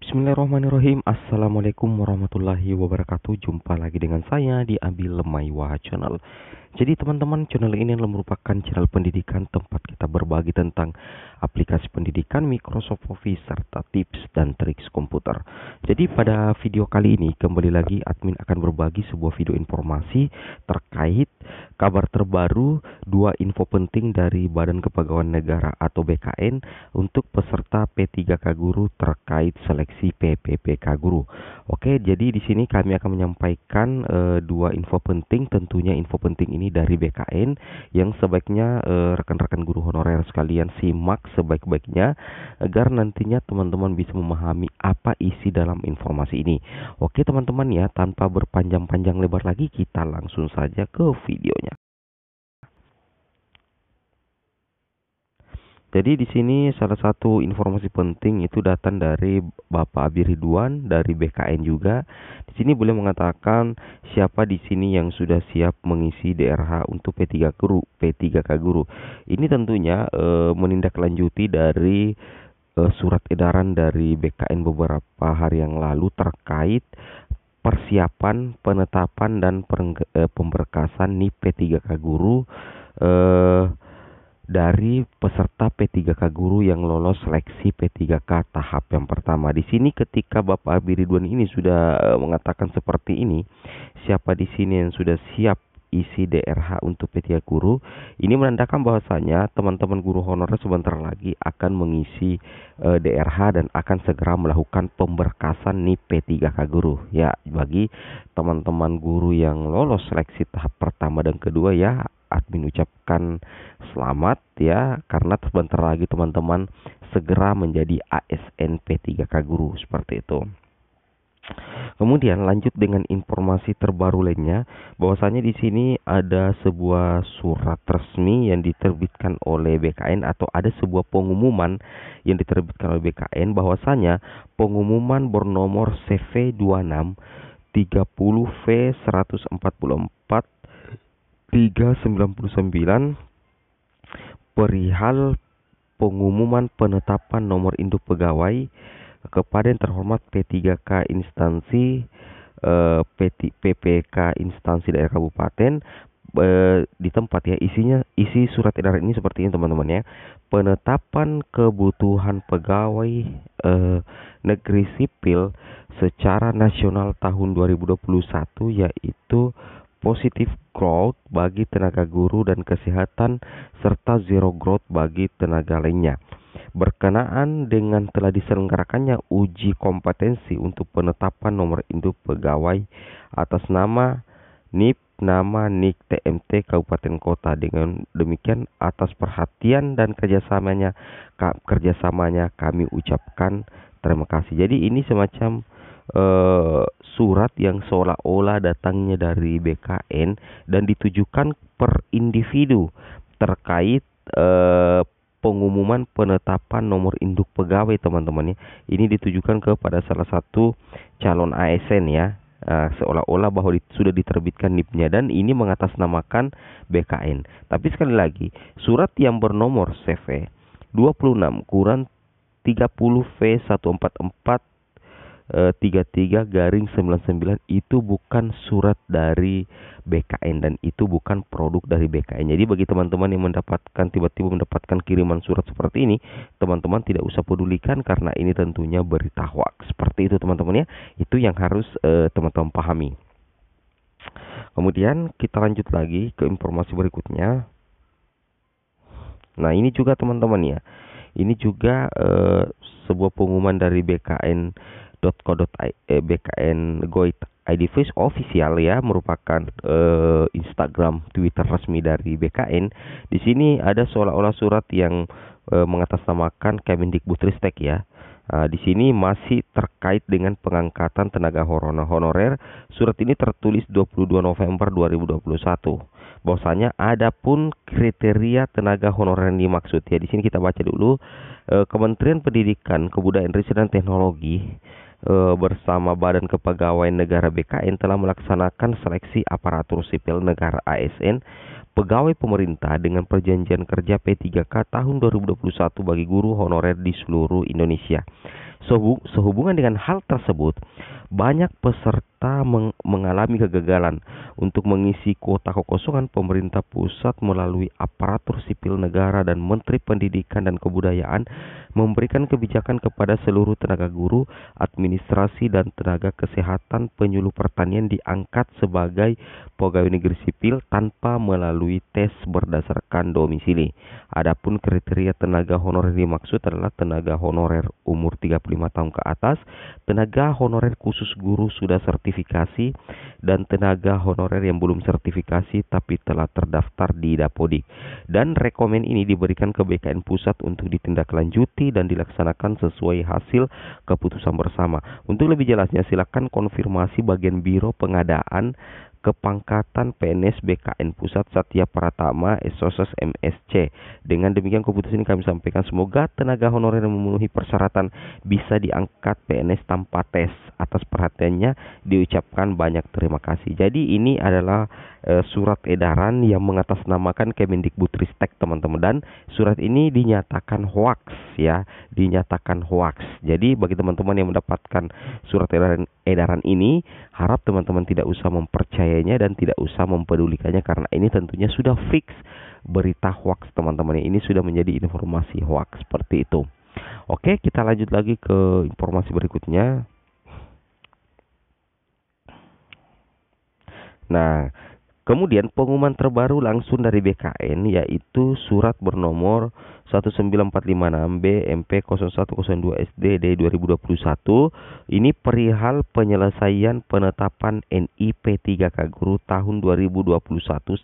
Bismillahirrahmanirrahim Assalamualaikum warahmatullahi wabarakatuh Jumpa lagi dengan saya di Abi Lemai Wah Channel Jadi teman-teman channel ini adalah merupakan channel pendidikan Tempat kita berbagi tentang aplikasi pendidikan Microsoft Office Serta tips dan trik komputer Jadi pada video kali ini kembali lagi admin akan berbagi sebuah video informasi Terkait kabar terbaru dua info penting dari Badan Kepegawaian Negara atau BKN Untuk peserta P3K Guru terkait seleksi seleksi PPPK guru. Oke, jadi di sini kami akan menyampaikan e, dua info penting, tentunya info penting ini dari BKN yang sebaiknya eh, rekan-rekan guru honorer sekalian simak sebaik-baiknya agar nantinya teman-teman bisa memahami apa isi dalam informasi ini. Oke, teman-teman ya, tanpa berpanjang-panjang lebar lagi kita langsung saja ke videonya. Jadi di sini salah satu informasi penting itu datang dari Bapak Abi Ridwan dari BKN juga. Di sini boleh mengatakan siapa di sini yang sudah siap mengisi DRH untuk P3 guru, P3K guru. Ini tentunya e, menindaklanjuti dari e, surat edaran dari BKN beberapa hari yang lalu terkait persiapan penetapan dan eh, pemberkasan NIP P3K guru E, dari peserta P3K guru yang lolos seleksi P3K tahap yang pertama. Di sini ketika Bapak Ridwan ini sudah eh, mengatakan seperti ini, siapa di sini yang sudah siap isi DRH untuk P3 guru ini menandakan bahwasanya teman-teman guru honorer sebentar lagi akan mengisi e, eh, DRH dan akan segera melakukan pemberkasan nih P3K guru ya bagi teman-teman guru yang lolos seleksi tahap pertama dan kedua ya admin ucapkan selamat ya karena sebentar lagi teman-teman segera menjadi ASN P3K guru seperti itu. Kemudian lanjut dengan informasi terbaru lainnya, bahwasanya di sini ada sebuah surat resmi yang diterbitkan oleh BKN atau ada sebuah pengumuman yang diterbitkan oleh BKN bahwasanya pengumuman bernomor CV26 30V144 399 perihal pengumuman penetapan nomor induk pegawai kepada yang terhormat P3K instansi eh, PPK instansi daerah kabupaten eh, di tempat ya isinya isi surat edaran ini seperti ini teman-teman ya penetapan kebutuhan pegawai eh, negeri sipil secara nasional tahun 2021 yaitu positive growth bagi tenaga guru dan kesehatan serta zero growth bagi tenaga lainnya. Berkenaan dengan telah diselenggarakannya uji kompetensi untuk penetapan nomor induk pegawai atas nama NIP nama NIK TMT Kabupaten Kota. Dengan demikian atas perhatian dan kerjasamanya kerjasamanya kami ucapkan terima kasih. Jadi ini semacam Eh, surat yang seolah-olah datangnya dari BKN dan ditujukan per individu terkait eh, pengumuman penetapan nomor induk pegawai teman-teman ya. Ini ditujukan kepada salah satu calon ASN ya. Eh, seolah-olah bahwa di, sudah diterbitkan NIP-nya dan ini mengatasnamakan BKN. Tapi sekali lagi, surat yang bernomor CV 26 kurang 30 V144 33 eh, garing 99 itu bukan surat dari BKN dan itu bukan produk dari BKN. Jadi bagi teman-teman yang mendapatkan tiba-tiba mendapatkan kiriman surat seperti ini, teman-teman tidak usah pedulikan karena ini tentunya berita hoax. Seperti itu teman-teman ya. Itu yang harus eh, teman-teman eh, pahami. Kemudian kita lanjut lagi ke informasi berikutnya. Nah, ini juga teman-teman ya. Ini juga eh, sebuah pengumuman dari BKN bkn Goit official ya merupakan uh, Instagram Twitter resmi dari BKN. Di sini ada seolah-olah surat yang uh, mengatasnamakan Kemendikbudristek ya. Uh, di sini masih terkait dengan pengangkatan tenaga honorer. Surat ini tertulis 22 November 2021. Bahwasanya ada pun kriteria tenaga honorer yang dimaksud ya. Di sini kita baca dulu uh, Kementerian Pendidikan, Kebudayaan, Riset dan Teknologi e, bersama Badan Kepegawaian Negara BKN telah melaksanakan seleksi aparatur sipil negara ASN pegawai pemerintah dengan perjanjian kerja P3K tahun 2021 bagi guru honorer di seluruh Indonesia. Sehubungan dengan hal tersebut, banyak peserta kota meng mengalami kegagalan untuk mengisi kuota kekosongan pemerintah pusat melalui aparatur sipil negara dan menteri pendidikan dan kebudayaan memberikan kebijakan kepada seluruh tenaga guru, administrasi dan tenaga kesehatan penyuluh pertanian diangkat sebagai pegawai negeri sipil tanpa melalui tes berdasarkan domisili. Adapun kriteria tenaga honorer dimaksud adalah tenaga honorer umur 35 tahun ke atas, tenaga honorer khusus guru sudah sertifikat sertifikasi dan tenaga honorer yang belum sertifikasi tapi telah terdaftar di Dapodik. Dan rekomen ini diberikan ke BKN Pusat untuk ditindaklanjuti dan dilaksanakan sesuai hasil keputusan bersama. Untuk lebih jelasnya silakan konfirmasi bagian Biro Pengadaan kepangkatan PNS BKN Pusat Satya Pratama Esosos MSC. Dengan demikian keputusan ini kami sampaikan semoga tenaga honorer yang memenuhi persyaratan bisa diangkat PNS tanpa tes. Atas perhatiannya diucapkan banyak terima kasih. Jadi ini adalah uh, surat edaran yang mengatasnamakan Kemendikbudristek teman-teman dan surat ini dinyatakan hoax ya dinyatakan hoax jadi bagi teman-teman yang mendapatkan surat edaran edaran ini harap teman-teman tidak usah mempercayainya dan tidak usah mempedulikannya karena ini tentunya sudah fix berita hoax teman-teman ini sudah menjadi informasi hoax seperti itu Oke, kita lanjut lagi ke informasi berikutnya. Nah, Kemudian pengumuman terbaru langsung dari BKN yaitu surat bernomor 19456 bmp 0102 sdd 2021 ini perihal penyelesaian penetapan NIP 3K guru tahun 2021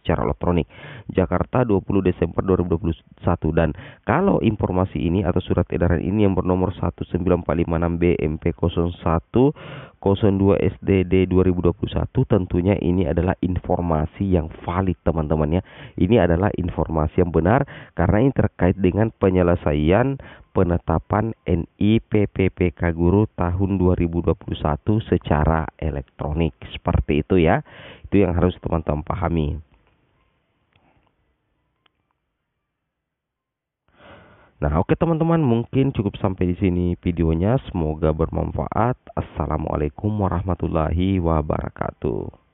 secara elektronik Jakarta 20 Desember 2021 dan kalau informasi ini atau surat edaran ini yang bernomor 19456 bmp 01 02 SDD 2021 tentunya ini adalah informasi yang valid teman-teman ya. Ini adalah informasi yang benar karena ini terkait dengan penyelesaian penetapan NIPPPK guru tahun 2021 secara elektronik. Seperti itu ya. Itu yang harus teman-teman pahami. Nah, oke teman-teman, mungkin cukup sampai di sini videonya. Semoga bermanfaat. Assalamualaikum warahmatullahi wabarakatuh.